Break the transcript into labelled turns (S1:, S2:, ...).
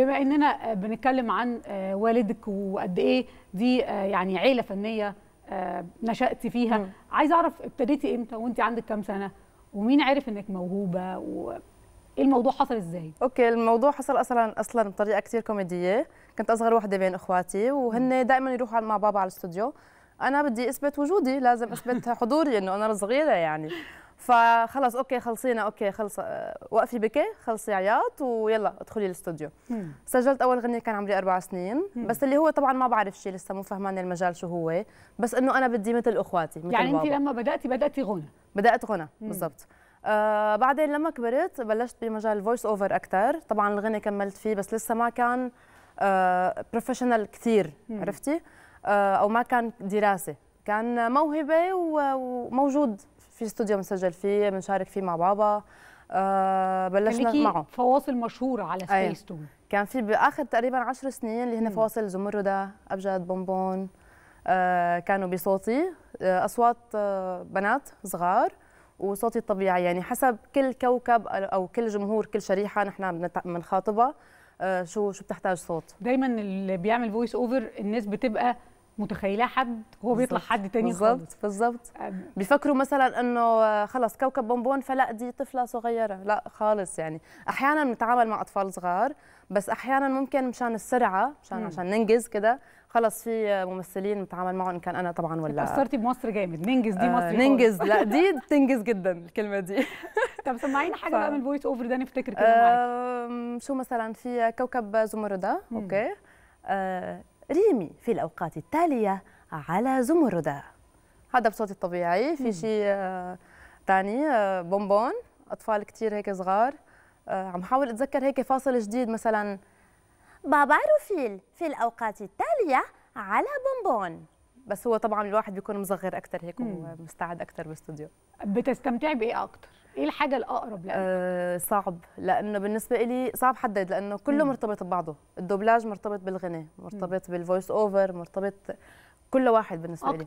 S1: بما اننا آه، بنتكلم عن آه، والدك وقد ايه دي آه، يعني عيله فنيه نشأت فيها م. عايز اعرف ابتديتي امتى وانت عندك كام سنه ومين عرف انك موهوبه وايه الموضوع حصل ازاي
S2: اوكي الموضوع حصل اصلا اصلا بطريقه كثير كوميديه كنت اصغر وحده بين اخواتي وهن دائما يروحوا مع بابا على الاستوديو انا بدي اثبت وجودي لازم اثبت حضوري انه انا صغيره يعني فخلص اوكي خلصينا اوكي خلص آه، وقفي بكي خلصي عياط ويلا ادخلي الاستوديو سجلت اول غنيه كان عمري اربع سنين مم. بس اللي هو طبعا ما بعرف شيء لسه مو فهمان المجال شو هو بس انه انا بدي مثل اخواتي مثل يعني انت لما بداتي بداتي غنى بدات غنى بالضبط آه بعدين لما كبرت بلشت بمجال الفويس اوفر اكثر طبعا الغنى كملت فيه بس لسه ما كان آه بروفيشنال كثير عرفتي آه او ما كان دراسه كان موهبه وموجود في استوديو مسجل فيه بنشارك فيه مع بابا آه بلشنا معه فواصل مشهوره على سبيس تون كان في باخر تقريبا 10 سنين اللي هن فواصل زمردة ابجد بونبون آه كانوا بصوتي آه اصوات آه بنات صغار وصوتي الطبيعي يعني حسب كل كوكب او كل جمهور كل شريحه نحن بنخاطبها آه،
S1: شو شو بتحتاج صوت دايما اللي بيعمل فويس اوفر الناس بتبقى متخيلاه حد هو بيطلع حد تاني بالظبط بالظبط
S2: بيفكروا مثلا انه آه، خلص كوكب بونبون فلا دي طفله صغيره لا خالص يعني احيانا بنتعامل مع اطفال صغار بس احيانا ممكن مشان السرعه مشان عشان ننجز كده خلص في آه، ممثلين بنتعامل معهم كان انا طبعا ولا اتأثرتي
S1: بمصر جامد ننجز دي آه، مصر ننجز لا
S2: دي بتنجز جدا الكلمه دي
S1: طب سمعينا حاجه بقى من
S2: الفويس اوفر ده نفتكر كده معاكي شو مثلا في كوكب زمردة اوكي ريمي في الأوقات التالية على زمردة هذا بصوتي الطبيعي في شيء ثاني آه، آه، بونبون أطفال كثير هيك صغار آه، عم حاول أتذكر هيك فاصل جديد مثلا بابا روفيل في الأوقات التالية على بونبون بس هو طبعا الواحد بيكون مصغر اكتر هيك ومستعد اكتر بالاستوديو بتستمتعي بايه اكتر ايه الحاجه الاقرب لك أه صعب لانه بالنسبه لي صعب حدد لانه كله مم. مرتبط ببعضه الدوبلاج مرتبط بالغناء مرتبط بالفويس اوفر مرتبط كل واحد بالنسبه لي